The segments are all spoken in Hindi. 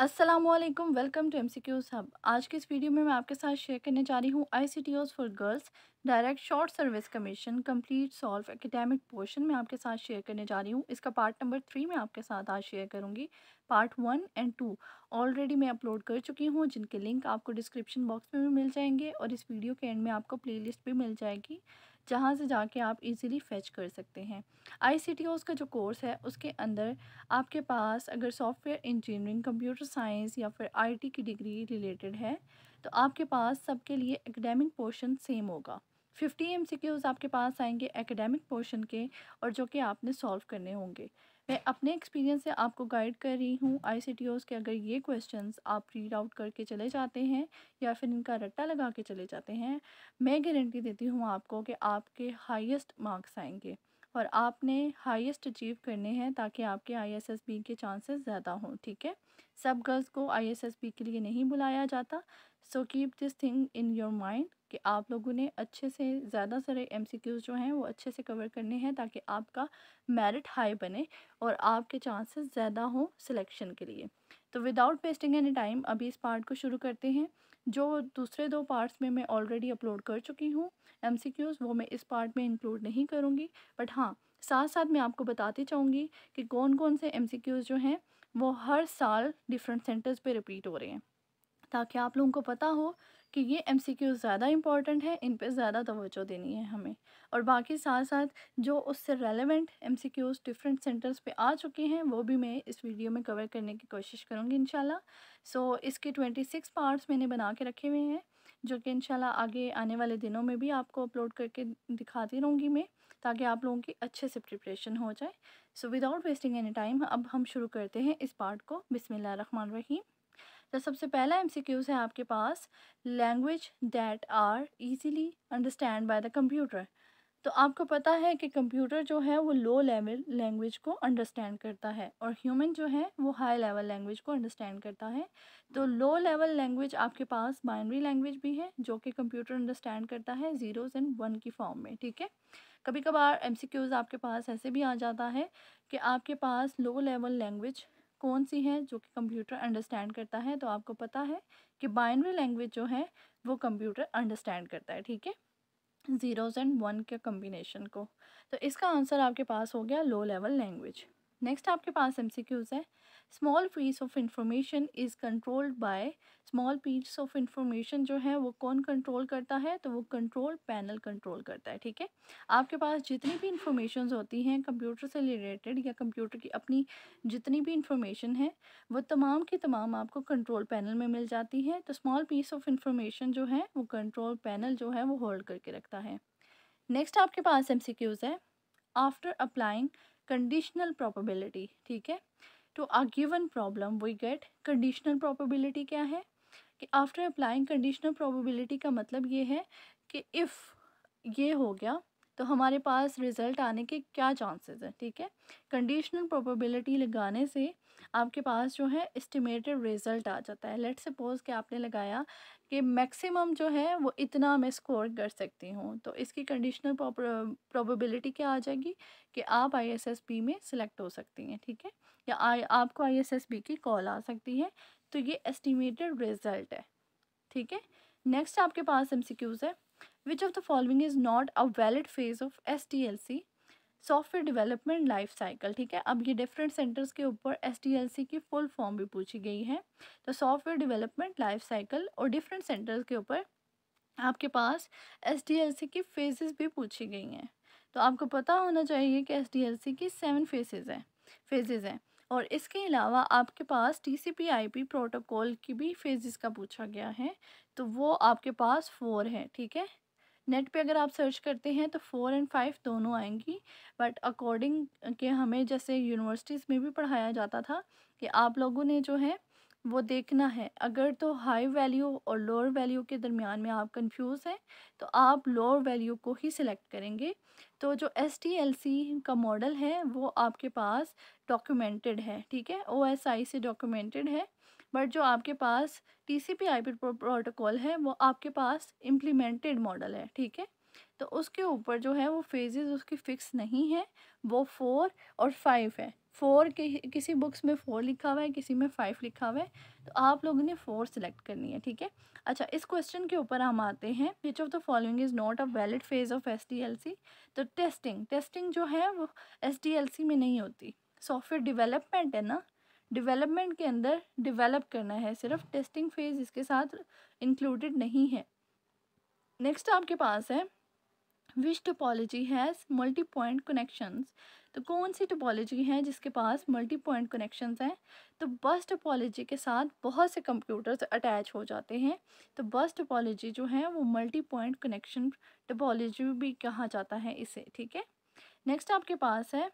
Aslam welcome to M C Q सब आज की इस वीडियो में मैं आपके साथ शेयर करने जा रही हूँ I C T O's for girls direct short service commission complete solve academic portion में आपके साथ शेयर करने जा रही हूँ इसका पार्ट नंबर थ्री मैं आपके साथ आज शेयर करूँगी part one and two already मैं अपलोड कर चुकी हूँ जिनके लिंक आपको डिस्क्रिप्शन बॉक्स में भी मिल जाएंगे और इस वीडियो के एंड में आपको प्ले लिस्ट भी मिल जाएगी जहाँ से जाके आप इजीली फ़ेच कर सकते हैं आई सी टी का जो कोर्स है उसके अंदर आपके पास अगर सॉफ्टवेयर इंजीनियरिंग कंप्यूटर साइंस या फिर आई टी की डिग्री रिलेटेड है तो आपके पास सबके लिए एकेडमिक पोर्शन सेम होगा फिफ्टी एम सी आपके पास आएंगे एकेडमिक पोर्शन के और जो कि आपने सॉल्व करने होंगे मैं अपने एक्सपीरियंस से आपको गाइड कर रही हूँ आई के अगर ये क्वेश्चन आप रीड आउट करके चले जाते हैं या फिर इनका रट्टा लगा के चले जाते हैं मैं गारंटी देती हूँ आपको कि आपके हाईएस्ट मार्क्स आएंगे और आपने हाईएस्ट अचीव करने हैं ताकि आपके आईएसएसबी के चांसेस ज़्यादा हों ठीक है सब गर्ल्स को आईएसएसबी के लिए नहीं बुलाया जाता so keep this thing in your mind कि आप लोगों ने अच्छे से ज़्यादा सारे एम जो हैं वो अच्छे से कवर करने हैं ताकि आपका मेरिट हाई बने और आपके चांसेस ज़्यादा हों सिलेक्शन के लिए तो विदाउट वेस्टिंग एनी टाइम अभी इस पार्ट को शुरू करते हैं जो दूसरे दो पार्ट्स में मैं ऑलरेडी अपलोड कर चुकी हूँ एम वो मैं इस पार्ट में इंक्लूड नहीं करूँगी बट हाँ साथ साथ मैं आपको बताती चाहूँगी कि कौन कौन से एम जो हैं वो हर साल डिफरेंट सेंटर्स पे रिपीट हो रहे हैं ताकि आप लोगों को पता हो कि ये एम ज़्यादा इंपॉर्टेंट है इन पर ज़्यादा तवज्जो देनी है हमें और बाकी साथ साथ जो उससे रेलिवेंट एम डिफरेंट सेंटर्स पे आ चुके हैं वो भी मैं इस वीडियो में कवर करने की कोशिश करूँगी इन सो so, इसके ट्वेंटी सिक्स पार्ट्स मैंने बना के रखे हुए हैं जो कि शाला आगे आने वाले दिनों में भी आपको अपलोड करके दिखाती रहूँगी मैं ताकि आप लोगों की अच्छे से प्रिपरेशन हो जाए so without wasting any time अब हम शुरू करते हैं इस पार्ट को बिसमिल्ल रहीम तो सबसे पहला एम है आपके पास language that are easily understand by the computer तो आपको पता है कि कंप्यूटर जो है वो लो लेवल लैंग्वेज को अंडरस्टैंड करता है और ह्यूमन जो है वो हाई लेवल लैंग्वेज को अंडरस्टैंड करता है तो लो लेवल लैंग्वेज आपके पास बाइनरी लैंग्वेज भी है जो कि कंप्यूटर अंडरस्टैंड करता है ज़ीरोज़ एंड वन की फॉर्म में ठीक है कभी कभार एम आपके पास ऐसे भी आ जाता है कि आपके पास लो लेवल लैंग्वेज कौन सी है जो कि कंप्यूटर अंडरस्टैंड करता है तो आपको पता है कि बाइनरी लैंग्वेज जो है वो कंप्यूटर अंडरस्टैंड करता है ठीक है ज़ीरोज़ एंड वन के कम्बिनेशन को तो इसका आंसर आपके पास हो गया लो लेवल लैंग्वेज नेक्स्ट आपके पास एम सी क्यूज़ है small piece of information is controlled by small piece of information जो है वो कौन कंट्रोल करता है तो वो कंट्रोल पैनल कंट्रोल करता है ठीक है आपके पास जितनी भी इंफॉर्मेशन होती हैं कंप्यूटर से रिलेटेड या कंप्यूटर की अपनी जितनी भी इंफॉर्मेशन है वो तमाम की तमाम आपको कंट्रोल पैनल में मिल जाती है तो स्मॉल पीस ऑफ इंफॉर्मेशन जो है वो कंट्रोल पैनल जो है वो होल्ड करके रखता है नेक्स्ट आपके पास एम है आफ्टर अप्लाइंग कंडीशनल प्रोबेबिलिटी ठीक है to a given problem we get conditional probability क्या है कि आफ्टर अप्लाइंग कंडीशनल प्रोबेबिलिटी का मतलब ये है कि इफ़ ये हो गया तो हमारे पास रिज़ल्ट आने के क्या चांसेस हैं ठीक है कंडीशनल प्रोबेबिलिटी लगाने से आपके पास जो है इस्टीमेटेड रिज़ल्ट आ जाता है लेट सपोज़ कि आपने लगाया कि मैक्सिमम जो है वो इतना मैं स्कोर कर सकती हूँ तो इसकी कंडीशनल प्रोबेबिलिटी क्या आ जाएगी कि आप आईएसएसबी में सिलेक्ट हो सकती हैं ठीक है या आई आपको आईएसएसबी की कॉल आ सकती है तो ये एस्टिमेटेड रिज़ल्ट है ठीक है नेक्स्ट आपके पास एम है which of the following is not a valid phase of S T L C software development life cycle ठीक है अब ये डिफरेंट सेंटर्स के ऊपर एस एल सी की फुल फॉर्म भी पूछी गई है तो सॉफ्टवेयर डेवलपमेंट लाइफ साइकिल और डिफरेंट सेंटर्स के ऊपर आपके पास एस एल सी की फेजेस भी पूछी गई हैं तो आपको पता होना चाहिए कि एस एल सी की सेवन फेजेज हैं फेजेज़ हैं और इसके अलावा आपके पास T C P I P protocol की भी फेजेस का पूछा गया है तो वो आपके पास फोर है ठीक है नेट पे अगर आप सर्च करते हैं तो फ़ोर एंड फाइव दोनों आएंगी बट अकॉर्डिंग के हमें जैसे यूनिवर्सिटीज़ में भी पढ़ाया जाता था कि आप लोगों ने जो है वो देखना है अगर तो हाई वैल्यू और लोअर वैल्यू के दरमियान में आप कंफ्यूज हैं तो आप लोअर वैल्यू को ही सिलेक्ट करेंगे तो जो एस टी एल सी का मॉडल है वो आपके पास डॉक्यूमेंटेड है ठीक है ओ एस आई से डॉक्यूमेंटेड है बट जो आपके पास T C P I P protocol है वो आपके पास इम्प्लीमेंटेड मॉडल है ठीक है तो उसके ऊपर जो है वो फेजेस उसकी फ़िक्स नहीं है वो फोर और फाइव है फोर के किसी बुक्स में फोर लिखा हुआ है किसी में फाइव लिखा हुआ है तो आप लोगों ने फोर सेलेक्ट करनी है ठीक है अच्छा इस क्वेश्चन के ऊपर हम आते हैं which of the following is not a valid phase of S तो टेस्टिंग टेस्टिंग जो है वो एस में नहीं होती सॉफ्टवेयर डिवेलपमेंट है ना डेवलपमेंट के अंदर डेवलप करना है सिर्फ टेस्टिंग फेज़ इसके साथ इंक्लूडेड नहीं है नेक्स्ट आपके पास है which topology has multi point connections तो कौन सी टोपोलॉजी है जिसके पास मल्टी पॉइंट कनेक्शंस हैं तो बस टोपोलॉजी के साथ बहुत से कंप्यूटर्स अटैच हो जाते हैं तो बस टोपोलॉजी जो है वो मल्टी पॉइंट कनेक्शन टोपोलॉजी भी कहा जाता है इसे ठीक है नेक्स्ट आपके पास है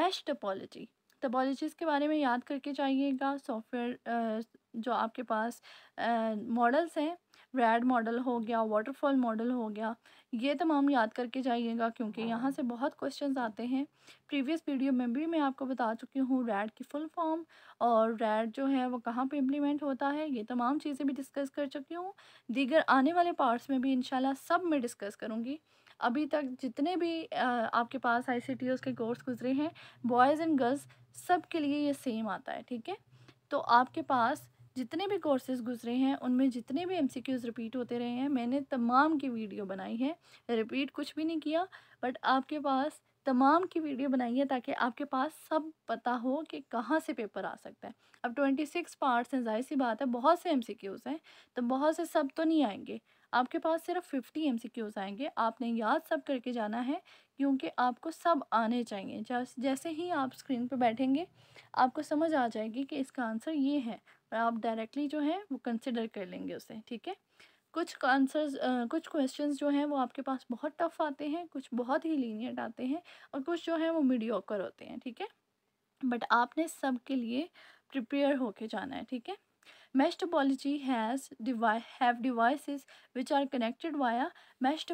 मैश टोपोलॉजी टोपोलॉजीज़ के बारे में याद करके जाइएगा सॉफ्टवेयर जो आपके पास मॉडल्स हैं रेड मॉडल हो गया वाटरफॉल मॉडल हो गया ये तमाम याद करके जाइएगा क्योंकि यहाँ हाँ। से बहुत क्वेश्चन आते हैं प्रीवियस वीडियो में भी मैं आपको बता चुकी हूँ रैड की फुल फॉर्म और रैड जो है वो कहाँ पे इम्प्लीमेंट होता है ये तमाम चीज़ें भी डिस्कस कर चुकी हूँ दीगर आने वाले पार्ट्स में भी इन सब मैं डिस्कस करूँगी अभी तक जितने भी आपके पास आई सी के कोर्स गुजरे हैं बॉयज़ एंड गर्ल्स सब के लिए ये सेम आता है ठीक है तो आपके पास जितने भी कोर्सेज गुजरे हैं उनमें जितने भी एमसीक्यूज रिपीट होते रहे हैं मैंने तमाम की वीडियो बनाई है रिपीट कुछ भी नहीं किया बट आपके पास तमाम की वीडियो बनाई है ताकि आपके पास सब पता हो कि कहाँ से पेपर आ सकता है अब ट्वेंटी सिक्स पार्ट्स हैं जाहिर सी बात है बहुत से एम हैं तो बहुत से सब तो नहीं आएंगे आपके पास सिर्फ फिफ्टी एम आएंगे आपने याद सब करके जाना है क्योंकि आपको सब आने चाहिए जैसे ही आप स्क्रीन पर बैठेंगे आपको समझ आ जाएगी कि इसका आंसर ये है और आप डायरेक्टली जो है वो कंसिडर कर लेंगे उसे ठीक है कुछ आंसर्स कुछ क्वेश्चन जो हैं वो आपके पास बहुत टफ आते हैं कुछ बहुत ही लीनियट आते हैं और कुछ जो हैं वो मीडियोकर होते हैं ठीक है बट आपने सब के लिए प्रिपेयर होके जाना है ठीक है mesh has has have device which are connected via mesh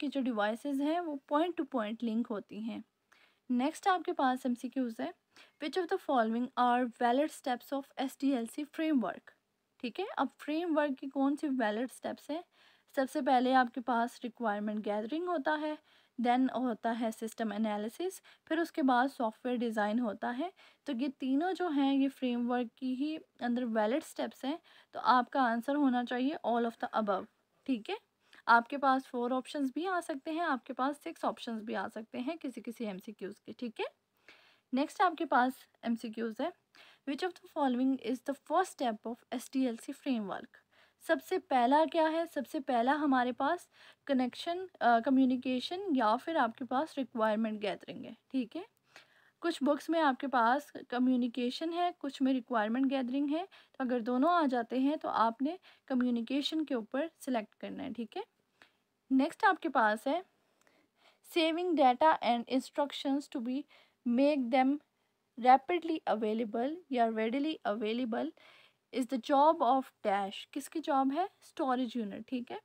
की जो डिवाइस हैं वो पॉइंट टू पॉइंट लिंक होती हैं नेक्स्ट आपके पास एम सी क्यूज़ है which of the following are valid steps of S D L C framework ठीक है अब फ्रेमवर्क की कौन सी वैलिड स्टेप्स हैं सबसे पहले आपके पास रिक्वायरमेंट गैदरिंग होता है देन होता है सिस्टम एनालिसिस फिर उसके बाद सॉफ्टवेयर डिज़ाइन होता है तो ये तीनों जो हैं ये फ्रेमवर्क की ही अंदर वैलिड स्टेप्स हैं तो आपका आंसर होना चाहिए ऑल ऑफ द अबव ठीक है आपके पास फोर ऑप्शंस भी आ सकते हैं आपके पास सिक्स ऑप्शंस भी आ सकते हैं किसी किसी एम के ठीक है नेक्स्ट आपके पास एम सी क्यूज़ है which of the following is the first step of S T L C framework सबसे पहला क्या है सबसे पहला हमारे पास कनेक्शन कम्युनिकेशन या फिर आपके पास रिक्वायरमेंट गैदरिंग है ठीक है कुछ बुक्स में आपके पास कम्युनिकेशन है कुछ में रिक्वायरमेंट गैदरिंग है तो अगर दोनों आ जाते हैं तो आपने कम्युनिकेशन के ऊपर सिलेक्ट करना है ठीक है नेक्स्ट आपके पास है saving data and instructions to be make them rapidly available या readily available is the job of dash किसकी जॉब है स्टोरेज यूनिट ठीक है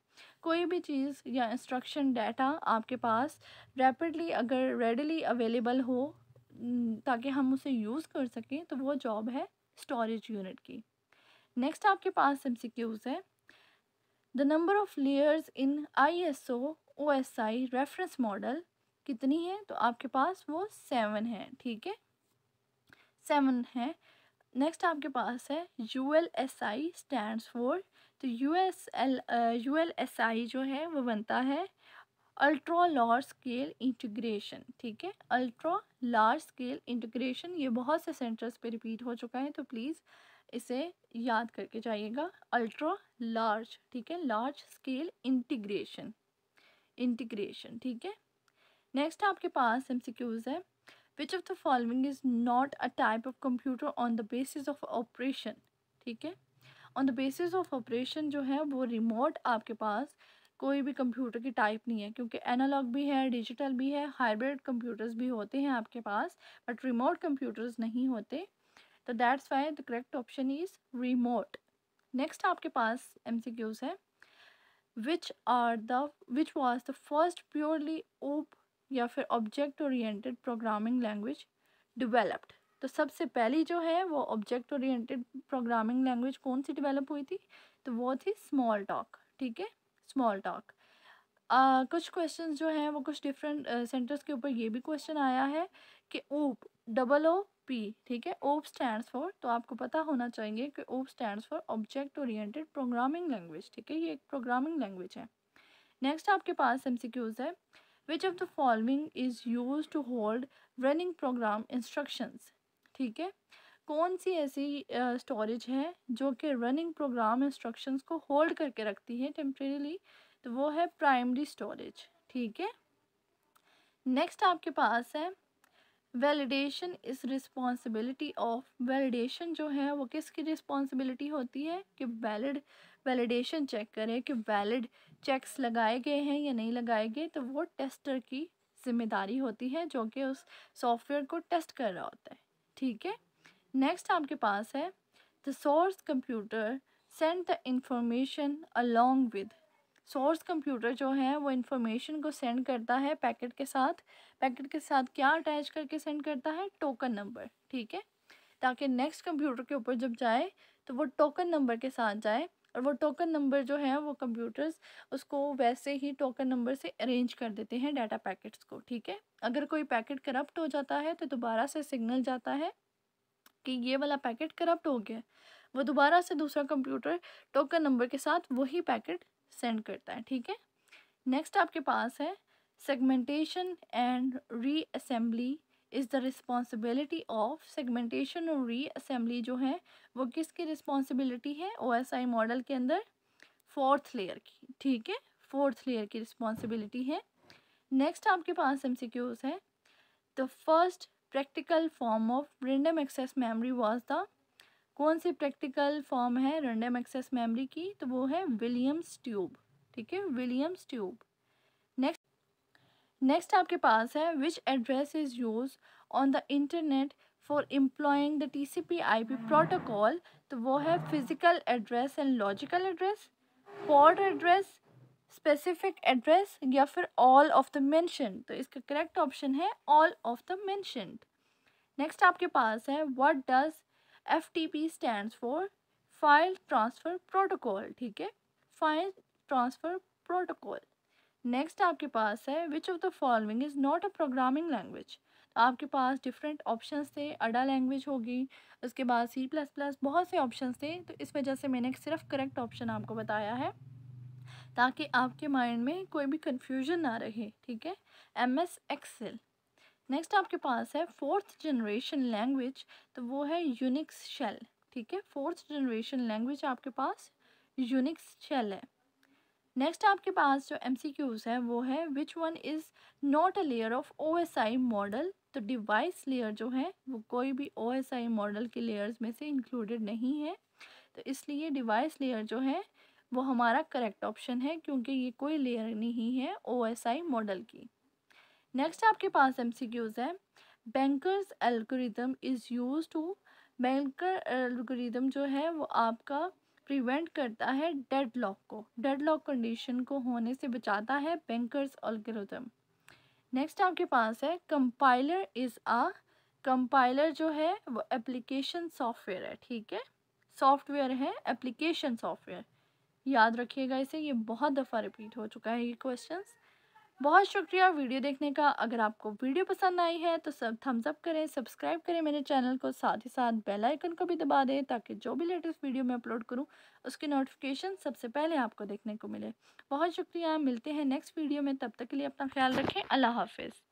कोई भी चीज़ या इंस्ट्रक्शन डाटा आपके पास rapidly अगर readily अवेलेबल हो ताकि हम उसे यूज़ कर सकें तो वो जॉब है स्टोरेज यूनिट की नेक्स्ट आपके पास एम सी क्यूज़ है the number of layers in I S O O S I reference model कितनी है तो आपके पास वो सेवन है ठीक है सेवन है नेक्स्ट आपके पास है U L S I stand for तो U S L U L S I जो है वो बनता है अल्ट्रा लार्ज स्केल इंटीग्रेशन ठीक है अल्ट्रा लार्ज स्केल इंटीग्रेशन ये बहुत से सेंटर्स पे रिपीट हो चुका है तो प्लीज़ इसे याद करके जाइएगा अल्ट्रा लार्ज ठीक है लार्ज स्केल इंटीग्रेशन इंटीग्रेशन ठीक है नेक्स्ट आपके पास एम है which of the following is not a type of computer on the basis of operation ठीक है on the basis of operation जो है वो रिमोट आपके पास कोई भी कंप्यूटर की टाइप नहीं है क्योंकि एनालॉग भी है डिजिटल भी है हाइब्रिड कंप्यूटर्स भी होते हैं आपके पास बट रिमोट कंप्यूटर्स नहीं होते तो that's why the correct option is remote next आपके पास एम है which are the which was the first purely OOP या फिर object oriented programming language developed तो सबसे पहली जो है वो ऑब्जेक्ट ओरिएंटेड प्रोग्रामिंग लैंग्वेज कौन सी डेवलप हुई थी तो वो थी स्मॉल टॉक ठीक है स्मॉल टॉक कुछ क्वेश्चन जो हैं वो कुछ डिफरेंट सेंटर्स के ऊपर ये भी क्वेश्चन आया है कि ओप डबल ओ पी ठीक है ओप स्टैंड फॉर तो आपको पता होना चाहिए कि OOP stand for object oriented programming language ठीक है ये एक प्रोग्रामिंग लैंग्वेज है नेक्स्ट आपके पास एम है which of the following is use to hold running program instructions ठीक है कौन सी ऐसी स्टोरेज uh, है जो कि रनिंग प्रोग्राम इंस्ट्रक्शंस को होल्ड करके रखती है टेम्परेली तो वो है प्राइमरी स्टोरेज ठीक है नेक्स्ट आपके पास है validation is responsibility of validation जो है वो किसकी रिस्पॉन्सिबिलिटी होती है कि वैलिड वैलिडेशन चेक करें कि वैलिड चेक्स लगाए गए हैं या नहीं लगाए गए तो वो टेस्टर की जिम्मेदारी होती है जो कि उस सॉफ्टवेयर को टेस्ट कर रहा होता है ठीक है नेक्स्ट आपके पास है the source computer send the information along with source computer जो है वो इन्फॉर्मेशन को सेंड करता है पैकेट के साथ पैकेट के साथ क्या अटैच करके सेंड करता है टोकन नंबर ठीक है ताकि नेक्स्ट कंप्यूटर के ऊपर जब जाए तो वो टोकन नंबर के साथ जाए और वो टोकन नंबर जो है वो कंप्यूटर्स उसको वैसे ही टोकन नंबर से अरेंज कर देते हैं डाटा पैकेट्स को ठीक है अगर कोई पैकेट करप्ट हो जाता है तो दोबारा से सिग्नल जाता है कि ये वाला पैकेट करप्ट हो गया वो दोबारा से दूसरा कंप्यूटर टोकन नंबर के साथ वही पैकेट सेंड करता है ठीक है नेक्स्ट आपके पास है segmentation and reassembly is the responsibility of segmentation और री असेंबली जो है वो किसकी रिस्पॉन्सिबिलिटी है आई मॉडल के अंदर फोर्थ लेयर की ठीक है फोर्थ लेयर की रिस्पॉन्सिबिलिटी है नेक्स्ट आपके पास एम सी क्यूज है the first practical form of random access memory was the कौन सी प्रैक्टिकल फॉर्म है रैंडम एक्सेस मेमोरी की तो वो है विलियम्स ट्यूब ठीक है विलियम्स ट्यूब नेक्स्ट नेक्स्ट आपके पास है which address is use on the internet for employing the T C P I P protocol तो वो है physical address and logical address port address specific address या फिर ऑल ऑफ द मेंशन तो इसका करेक्ट ऑप्शन है all of the mentioned next आपके पास है what does F T P stand for file transfer protocol ठीक है फाइल ट्रांसफ़र प्रोटोकॉल नेक्स्ट आपके पास है which of the following is not a programming language आपके पास डिफरेंट ऑप्शन थे अडा लैंग्वेज होगी उसके बाद सी प्लस प्लस बहुत से ऑप्शन थे तो इस वजह से मैंने सिर्फ करेक्ट ऑप्शन आपको बताया है ताकि आपके माइंड में कोई भी कन्फ्यूजन ना रहे ठीक है एम एस एक्सेल नेक्स्ट आपके पास है फोर्थ जनरेशन लैंग्वेज तो वो है यूनिक्स शेल ठीक है फोर्थ जनरेशन लैंग्वेज आपके पास यूनिक्स शेल है नेक्स्ट आपके पास जो एम सी क्यूज है वो है which one is not a layer of O S I model तो डिवाइस लेयर जो है वो कोई भी ओ एस आई मॉडल के लेयर्स में से इंक्लूडेड नहीं है तो इसलिए डिवाइस लेयर जो है वो हमारा करेक्ट ऑप्शन है क्योंकि ये कोई लेयर नहीं है ओ एस आई मॉडल की नेक्स्ट आपके पास एम सी क्यूज़ है bankers algorithm is use to banker algorithm जो है वो आपका प्रिवेंट करता है डेड लॉक को डेड लॉक कंडीशन को होने से बचाता है बैंकर्स एल्गोरिदम नेक्स्ट आपके पास है कंपाइलर इज़ आ कंपाइलर जो है वो एप्लीकेशन सॉफ्टवेयर है ठीक है सॉफ्टवेयर है एप्लीकेशन सॉफ्टवेयर याद रखिएगा इसे ये बहुत दफ़ा रिपीट हो चुका है ये क्वेश्चंस बहुत शुक्रिया वीडियो देखने का अगर आपको वीडियो पसंद आई है तो सब थम्स अप करें सब्सक्राइब करें मेरे चैनल को साथ ही साथ बेल आइकन को भी दबा दें ताकि जो भी लेटेस्ट वीडियो मैं अपलोड करूं उसकी नोटिफिकेशन सबसे पहले आपको देखने को मिले बहुत शुक्रिया मिलते हैं नेक्स्ट वीडियो में तब तक के लिए अपना ख्याल रखें अल्लाह हाफिज़